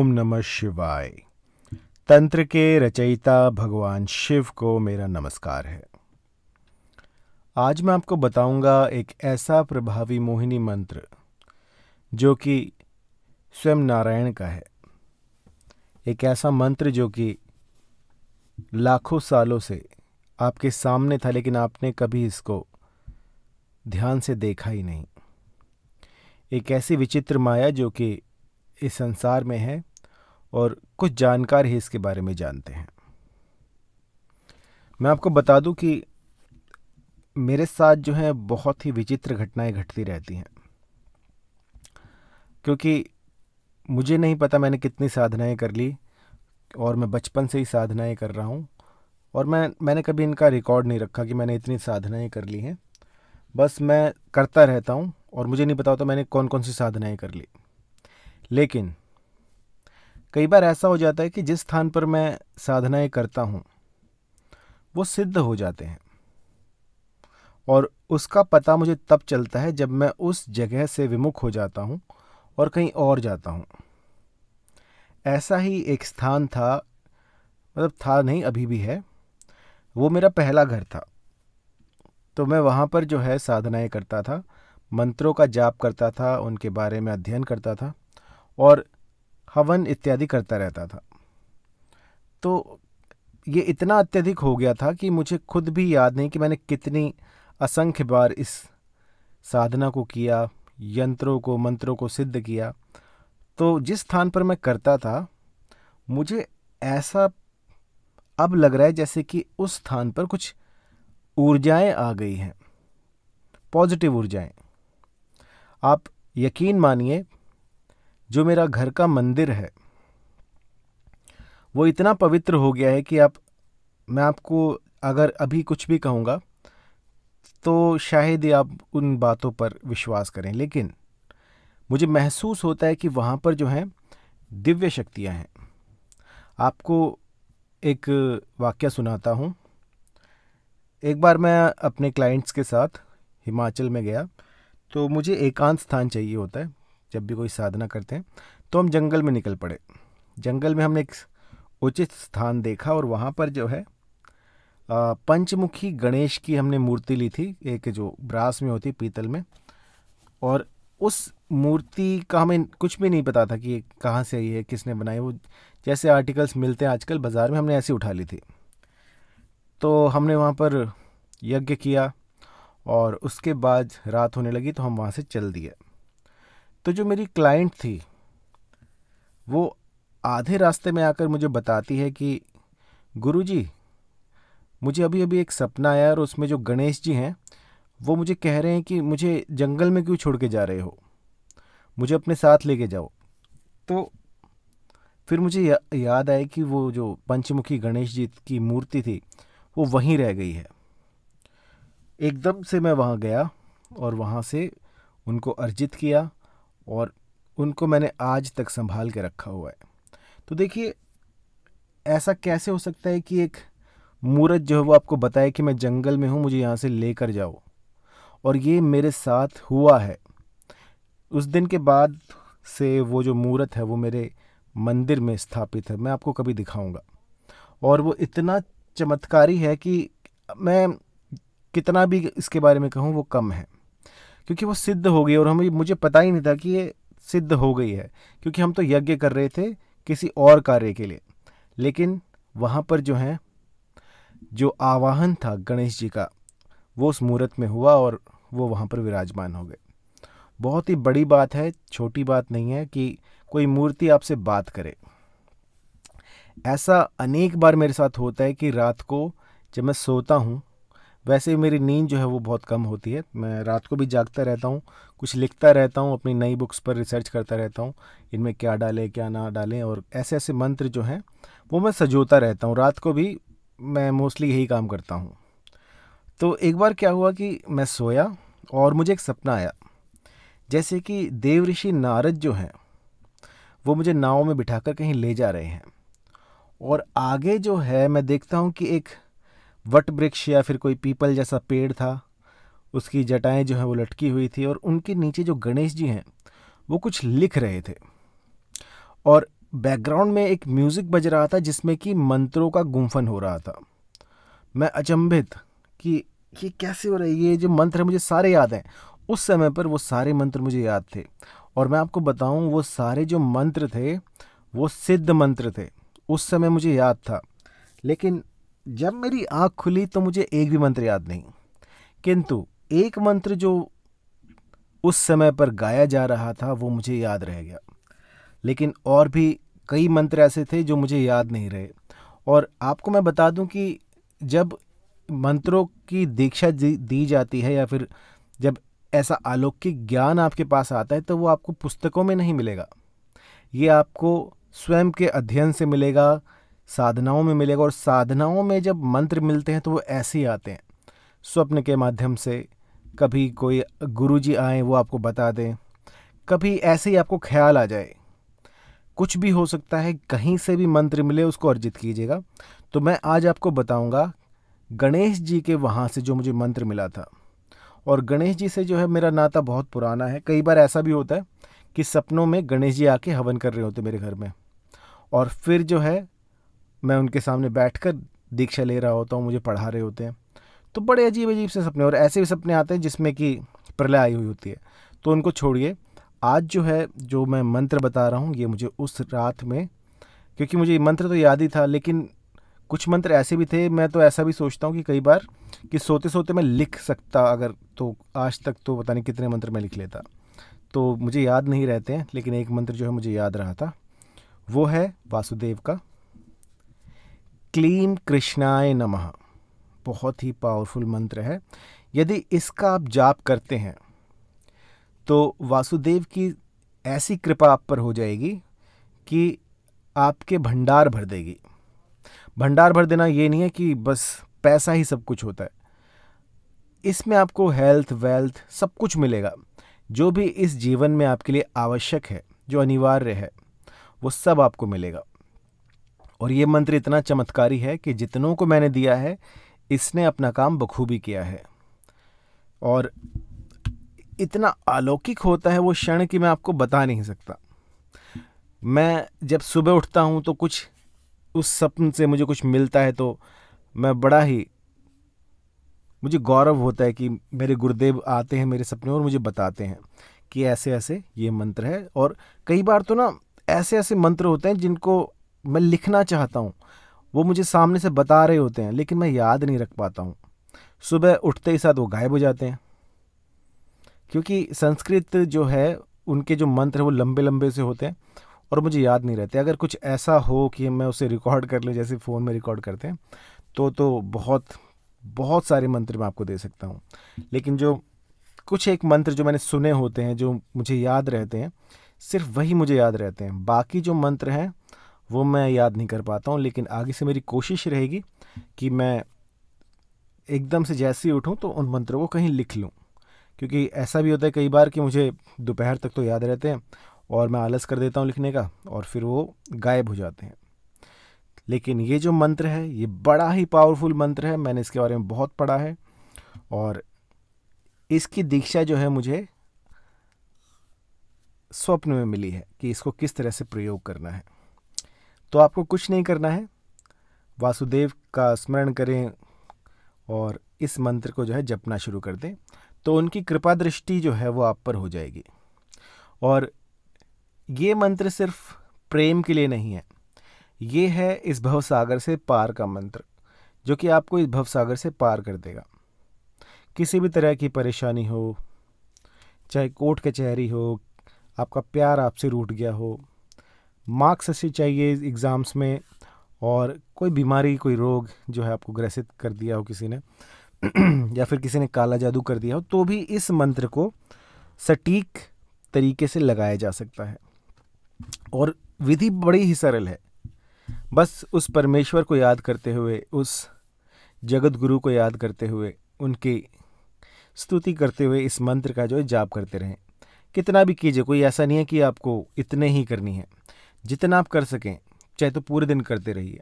ओम नमः शिवाय तंत्र के रचयिता भगवान शिव को मेरा नमस्कार है आज मैं आपको बताऊंगा एक ऐसा प्रभावी मोहिनी मंत्र जो कि स्वयं नारायण का है एक ऐसा मंत्र जो कि लाखों सालों से आपके सामने था लेकिन आपने कभी इसको ध्यान से देखा ही नहीं एक ऐसी विचित्र माया जो कि इस संसार में है और कुछ जानकार ही इसके बारे में जानते हैं मैं आपको बता दूं कि मेरे साथ जो है बहुत ही विचित्र घटनाएं घटती रहती हैं क्योंकि मुझे नहीं पता मैंने कितनी साधनाएं कर ली और मैं बचपन से ही साधनाएं कर रहा हूँ और मैं मैंने कभी इनका रिकॉर्ड नहीं रखा कि मैंने इतनी साधनाएं कर ली हैं बस मैं करता रहता हूँ और मुझे नहीं पता होता मैंने कौन कौन सी साधनाएं कर ली लेकिन कई बार ऐसा हो जाता है कि जिस स्थान पर मैं साधनाएं करता हूँ वो सिद्ध हो जाते हैं और उसका पता मुझे तब चलता है जब मैं उस जगह से विमुख हो जाता हूँ और कहीं और जाता हूँ ऐसा ही एक स्थान था मतलब था नहीं अभी भी है वो मेरा पहला घर था तो मैं वहाँ पर जो है साधनाएं करता था मंत्रों का जाप करता था उनके बारे में अध्ययन करता था और हवन इत्यादि करता रहता था तो ये इतना अत्यधिक हो गया था कि मुझे खुद भी याद नहीं कि मैंने कितनी असंख्य बार इस साधना को किया यंत्रों को मंत्रों को सिद्ध किया तो जिस स्थान पर मैं करता था मुझे ऐसा अब लग रहा है जैसे कि उस स्थान पर कुछ ऊर्जाएं आ गई हैं पॉजिटिव ऊर्जाएं आप यकीन मानिए जो मेरा घर का मंदिर है वो इतना पवित्र हो गया है कि आप मैं आपको अगर अभी कुछ भी कहूँगा तो शायद ही आप उन बातों पर विश्वास करें लेकिन मुझे महसूस होता है कि वहाँ पर जो है दिव्य शक्तियाँ हैं आपको एक वाक्य सुनाता हूँ एक बार मैं अपने क्लाइंट्स के साथ हिमाचल में गया तो मुझे एकांत स्थान चाहिए होता है जब भी कोई साधना करते हैं तो हम जंगल में निकल पड़े जंगल में हमने एक उचित स्थान देखा और वहाँ पर जो है पंचमुखी गणेश की हमने मूर्ति ली थी एक जो ब्रास में होती पीतल में और उस मूर्ति का हमें कुछ भी नहीं पता था कि ये कहाँ से आई है किसने बनाई वो जैसे आर्टिकल्स मिलते हैं आजकल बाज़ार में हमने ऐसी उठा ली थी तो हमने वहाँ पर यज्ञ किया और उसके बाद रात होने लगी तो हम वहाँ से चल दिए तो जो मेरी क्लाइंट थी वो आधे रास्ते में आकर मुझे बताती है कि गुरुजी मुझे अभी अभी एक सपना आया और उसमें जो गणेश जी हैं वो मुझे कह रहे हैं कि मुझे जंगल में क्यों छोड़ के जा रहे हो मुझे अपने साथ लेके जाओ तो फिर मुझे या, याद आए कि वो जो पंचमुखी गणेश जी की मूर्ति थी वो वहीं रह गई है एकदम से मैं वहाँ गया और वहाँ से उनको अर्जित किया और उनको मैंने आज तक संभाल के रखा हुआ है तो देखिए ऐसा कैसे हो सकता है कि एक मूर्त जो है वो आपको बताए कि मैं जंगल में हूँ मुझे यहाँ से लेकर जाओ और ये मेरे साथ हुआ है उस दिन के बाद से वो जो मूर्त है वो मेरे मंदिर में स्थापित है मैं आपको कभी दिखाऊंगा और वो इतना चमत्कारी है कि मैं कितना भी इसके बारे में कहूँ वो कम है क्योंकि वो सिद्ध हो गई और हमें मुझे पता ही नहीं था कि ये सिद्ध हो गई है क्योंकि हम तो यज्ञ कर रहे थे किसी और कार्य के लिए लेकिन वहाँ पर जो है जो आवाहन था गणेश जी का वो उस मूर्त में हुआ और वो वहाँ पर विराजमान हो गए बहुत ही बड़ी बात है छोटी बात नहीं है कि कोई मूर्ति आपसे बात करे ऐसा अनेक बार मेरे साथ होता है कि रात को जब मैं सोता हूँ वैसे ही मेरी नींद जो है वो बहुत कम होती है मैं रात को भी जागता रहता हूँ कुछ लिखता रहता हूँ अपनी नई बुक्स पर रिसर्च करता रहता हूँ इनमें क्या डालें क्या ना डालें और ऐसे ऐसे मंत्र जो हैं वो मैं सजोता रहता हूँ रात को भी मैं मोस्टली यही काम करता हूँ तो एक बार क्या हुआ कि मैं सोया और मुझे एक सपना आया जैसे कि देव ऋषि नारद जो हैं वो मुझे नाव में बिठाकर कहीं ले जा रहे हैं और आगे जो है मैं देखता हूँ कि एक वट वृक्ष या फिर कोई पीपल जैसा पेड़ था उसकी जटाएं जो हैं वो लटकी हुई थी और उनके नीचे जो गणेश जी हैं वो कुछ लिख रहे थे और बैकग्राउंड में एक म्यूज़िक बज रहा था जिसमें कि मंत्रों का गुम्फन हो रहा था मैं अचंभित कि ये कैसे हो रहा है ये जो मंत्र है मुझे सारे याद हैं उस समय पर वो सारे मंत्र मुझे याद थे और मैं आपको बताऊं वो सारे जो मंत्र थे वो सिद्ध मंत्र थे उस समय मुझे याद था लेकिन जब मेरी आँख खुली तो मुझे एक भी मंत्र याद नहीं किंतु एक मंत्र जो उस समय पर गाया जा रहा था वो मुझे याद रह गया लेकिन और भी कई मंत्र ऐसे थे जो मुझे याद नहीं रहे और आपको मैं बता दूं कि जब मंत्रों की दीक्षा दी जाती है या फिर जब ऐसा अलौकिक ज्ञान आपके पास आता है तो वो आपको पुस्तकों में नहीं मिलेगा ये आपको स्वयं के अध्ययन से मिलेगा साधनाओं में मिलेगा और साधनाओं में जब मंत्र मिलते हैं तो वो ऐसे ही आते हैं स्वप्न के माध्यम से कभी कोई गुरुजी आए वो आपको बता दें कभी ऐसे ही आपको ख्याल आ जाए कुछ भी हो सकता है कहीं से भी मंत्र मिले उसको अर्जित कीजिएगा तो मैं आज आपको बताऊंगा गणेश जी के वहाँ से जो मुझे मंत्र मिला था और गणेश जी से जो है मेरा नाता बहुत पुराना है कई बार ऐसा भी होता है कि सपनों में गणेश जी आके हवन कर रहे होते मेरे घर में और फिर जो है मैं उनके सामने बैठ दीक्षा ले रहा होता हूँ मुझे पढ़ा रहे होते हैं तो बड़े अजीब अजीब से सपने और ऐसे भी सपने आते हैं जिसमें कि प्रलय आई हुई होती है तो उनको छोड़िए आज जो है जो मैं मंत्र बता रहा हूँ ये मुझे उस रात में क्योंकि मुझे मंत्र तो याद ही था लेकिन कुछ मंत्र ऐसे भी थे मैं तो ऐसा भी सोचता हूँ कि कई बार कि सोते सोते मैं लिख सकता अगर तो आज तक तो पता नहीं कितने मंत्र मैं लिख लेता तो मुझे याद नहीं रहते हैं लेकिन एक मंत्र जो है मुझे याद रहा था वो है वासुदेव का क्लीम कृष्णाय नमः बहुत ही पावरफुल मंत्र है यदि इसका आप जाप करते हैं तो वासुदेव की ऐसी कृपा आप पर हो जाएगी कि आपके भंडार भर देगी भंडार भर देना ये नहीं है कि बस पैसा ही सब कुछ होता है इसमें आपको हेल्थ वेल्थ सब कुछ मिलेगा जो भी इस जीवन में आपके लिए आवश्यक है जो अनिवार्य है वो सब आपको मिलेगा और ये मंत्र इतना चमत्कारी है कि जितनों को मैंने दिया है इसने अपना काम बखूबी किया है और इतना अलौकिक होता है वो क्षण कि मैं आपको बता नहीं सकता मैं जब सुबह उठता हूँ तो कुछ उस सपन से मुझे कुछ मिलता है तो मैं बड़ा ही मुझे गौरव होता है कि मेरे गुरुदेव आते हैं मेरे सपने और मुझे बताते हैं कि ऐसे ऐसे ये मंत्र है और कई बार तो ना ऐसे ऐसे मंत्र होते हैं जिनको मैं लिखना चाहता हूँ वो मुझे सामने से बता रहे होते हैं लेकिन मैं याद नहीं रख पाता हूँ सुबह उठते ही साथ वो गायब हो जाते हैं क्योंकि संस्कृत जो है उनके जो मंत्र हैं वो लंबे लंबे से होते हैं और मुझे याद नहीं रहते अगर कुछ ऐसा हो कि मैं उसे रिकॉर्ड कर लूँ जैसे फ़ोन में रिकॉर्ड करते हैं तो तो बहुत बहुत सारे मंत्र मैं आपको दे सकता हूँ लेकिन जो कुछ एक मंत्र जो मैंने सुने होते हैं जो मुझे याद रहते हैं सिर्फ वही मुझे याद रहते हैं बाकी जो मंत्र हैं वो मैं याद नहीं कर पाता हूँ लेकिन आगे से मेरी कोशिश रहेगी कि मैं एकदम से जैसे ही उठूँ तो उन मंत्रों को कहीं लिख लूँ क्योंकि ऐसा भी होता है कई बार कि मुझे दोपहर तक तो याद रहते हैं और मैं आलस कर देता हूँ लिखने का और फिर वो गायब हो जाते हैं लेकिन ये जो मंत्र है ये बड़ा ही पावरफुल मंत्र है मैंने इसके बारे में बहुत पढ़ा है और इसकी दीक्षा जो है मुझे स्वप्न में मिली है कि इसको किस तरह से प्रयोग करना है तो आपको कुछ नहीं करना है वासुदेव का स्मरण करें और इस मंत्र को जो है जपना शुरू कर दें तो उनकी कृपा दृष्टि जो है वो आप पर हो जाएगी और ये मंत्र सिर्फ प्रेम के लिए नहीं है ये है इस भव सागर से पार का मंत्र जो कि आपको इस भव सागर से पार कर देगा किसी भी तरह की परेशानी हो चाहे कोर्ट कचहरी हो आपका प्यार आपसे रूट गया हो मार्क्स अच्छे चाहिए एग्ज़ाम्स में और कोई बीमारी कोई रोग जो है आपको ग्रसित कर दिया हो किसी ने या फिर किसी ने काला जादू कर दिया हो तो भी इस मंत्र को सटीक तरीके से लगाया जा सकता है और विधि बड़ी ही सरल है बस उस परमेश्वर को याद करते हुए उस जगत गुरु को याद करते हुए उनकी स्तुति करते हुए इस मंत्र का जो है जाप करते रहें कितना भी कीजिए कोई ऐसा नहीं है कि आपको इतने ही करनी है जितना आप कर सकें चाहे तो पूरे दिन करते रहिए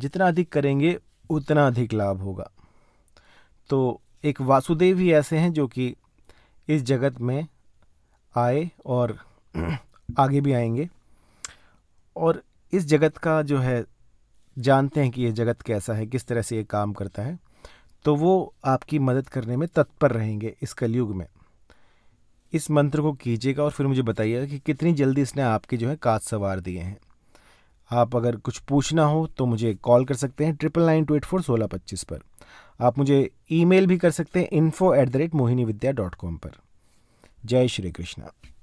जितना अधिक करेंगे उतना अधिक लाभ होगा तो एक वासुदेव ही ऐसे हैं जो कि इस जगत में आए और आगे भी आएंगे और इस जगत का जो है जानते हैं कि ये जगत कैसा है किस तरह से ये काम करता है तो वो आपकी मदद करने में तत्पर रहेंगे इस कलयुग में इस मंत्र को कीजिएगा और फिर मुझे बताइएगा कि कितनी जल्दी इसने आपके जो है काज सवार दिए हैं आप अगर कुछ पूछना हो तो मुझे कॉल कर सकते हैं triple nine two eight four सोलह पच्चीस पर आप मुझे ईमेल भी कर सकते हैं info at the rate Mohini Vidya dot com पर जय श्री कृष्णा